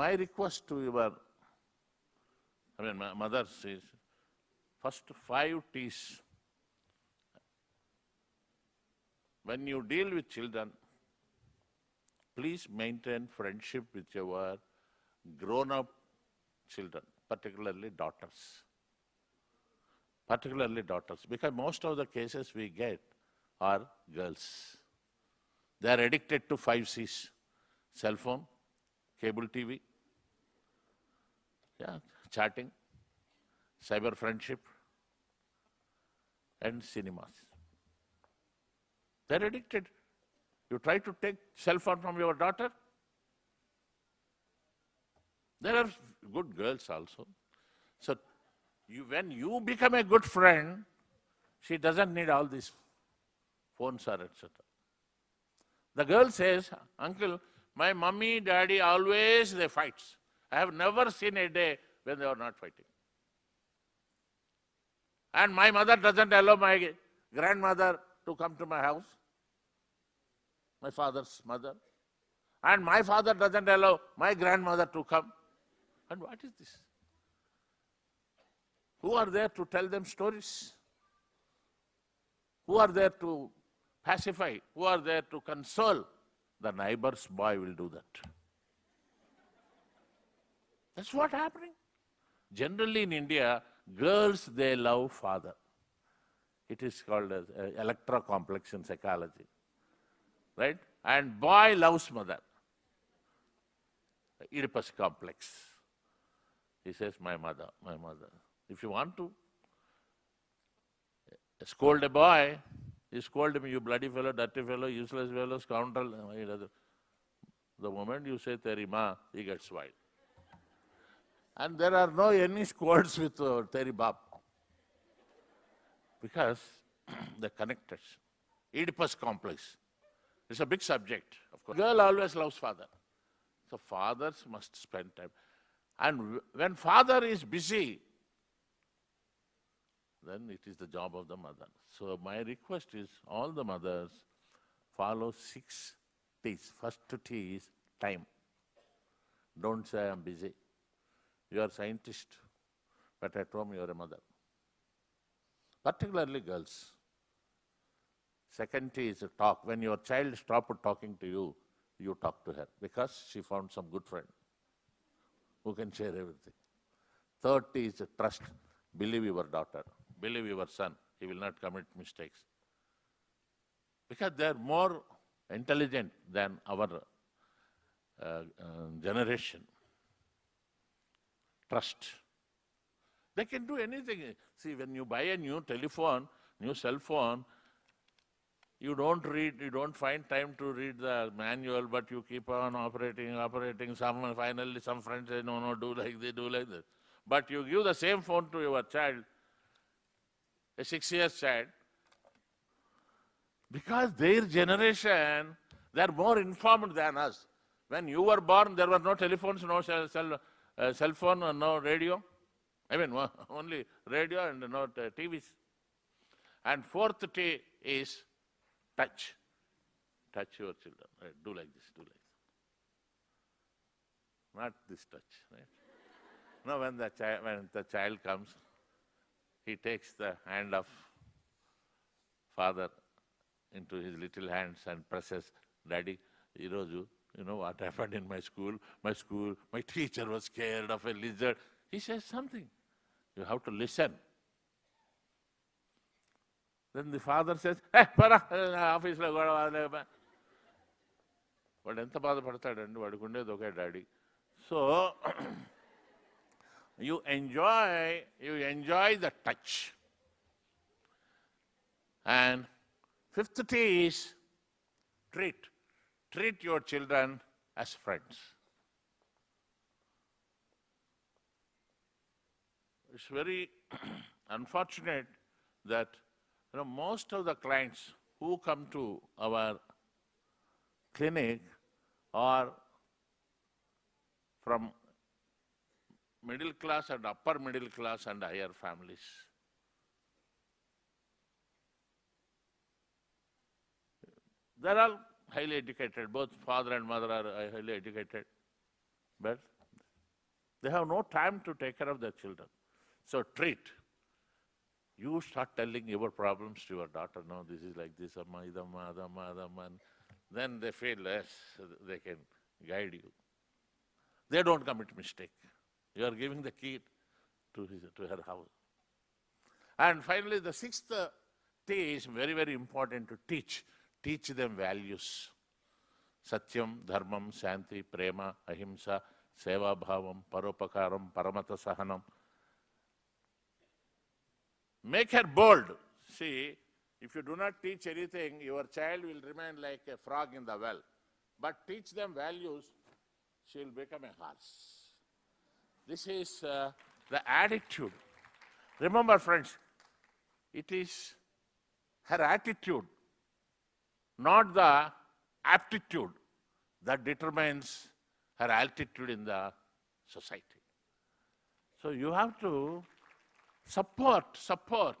My request to your, I mean, my mother says, first five T's. When you deal with children, please maintain friendship with your grown-up children, particularly daughters. Particularly daughters, because most of the cases we get are girls. They are addicted to five C's, cell phone, cable TV, yeah, chatting, cyber friendship, and cinemas. They're addicted. You try to take cell phone from your daughter. There are good girls also. So you, when you become a good friend, she doesn't need all these phones or etc. The girl says, Uncle, my mummy, daddy, always they fights. I have never seen a day when they were not fighting. And my mother doesn't allow my grandmother to come to my house, my father's mother. And my father doesn't allow my grandmother to come. And what is this? Who are there to tell them stories? Who are there to pacify? Who are there to console? The neighbor's boy will do that. That's what happening. Generally in India, girls, they love father. It is called as uh, electro psychology. Right? And boy loves mother. Oedipus complex. He says, my mother, my mother. If you want to uh, scold a boy, you scold him, you bloody fellow, dirty fellow, useless fellow, scoundrel. The moment you say terima, he gets wild. And there are no any squads with uh, Terry Bob because they're connected. Oedipus complex. It's a big subject, of course. Girl always loves father. So fathers must spend time. And when father is busy, then it is the job of the mother. So my request is all the mothers follow six T's. First T is time. Don't say I'm busy. You are scientist, but at home you are a mother. Particularly girls. Second is talk. When your child stopped talking to you, you talk to her because she found some good friend who can share everything. Third is trust. Believe your daughter. Believe your son. He will not commit mistakes. Because they are more intelligent than our uh, uh, generation trust. They can do anything. See, when you buy a new telephone, new cell phone, you don't read, you don't find time to read the manual, but you keep on operating, operating. Some finally, some friends say, no, no, do like they do like this. But you give the same phone to your child, a six years child, because their generation, they're more informed than us. When you were born, there were no telephones, no cell, cell uh, cell phone and uh, no radio. I mean, only radio and not uh, TVs. And fourth T is touch. Touch your children. Right? Uh, do like this, do like this. Not this touch, right? now, when the, chi- when the child comes, he takes the hand of father into his little hands and presses, Daddy, you you know, what happened in my school, my school, my teacher was scared of a lizard. He says something. You have to listen. Then the father says, hey, para, ఆఫీస్లో గొడవ వాడు ఎంత బాధపడతాడండి వాడికి ఉండేది ఒకే daddy so you enjoy you enjoy the touch and fifth T is treat treat your children as friends. It's very unfortunate that you know, most of the clients who come to our clinic are from middle class and upper middle class and higher families. They're all highly educated, both father and mother are highly educated, but they have no time to take care of their children. So treat. You start telling your problems to your daughter, no, this is like this, amma, idamma, adamma, adamma. Then they feel less, they can guide you. They don't commit mistake. You are giving the key to, his, to her house. And finally, the sixth T is very, very important to teach teach them values Satyam, Dharmam, Shanti, Prema, Ahimsa, Seva Bhavam, Paropakaram, Paramata Sahanam. Make her bold. See, if you do not teach anything, your child will remain like a frog in the well. But teach them values, she will become a horse. This is uh, the attitude. Remember, friends, it is her attitude not the aptitude that determines her altitude in the society. So you have to support, support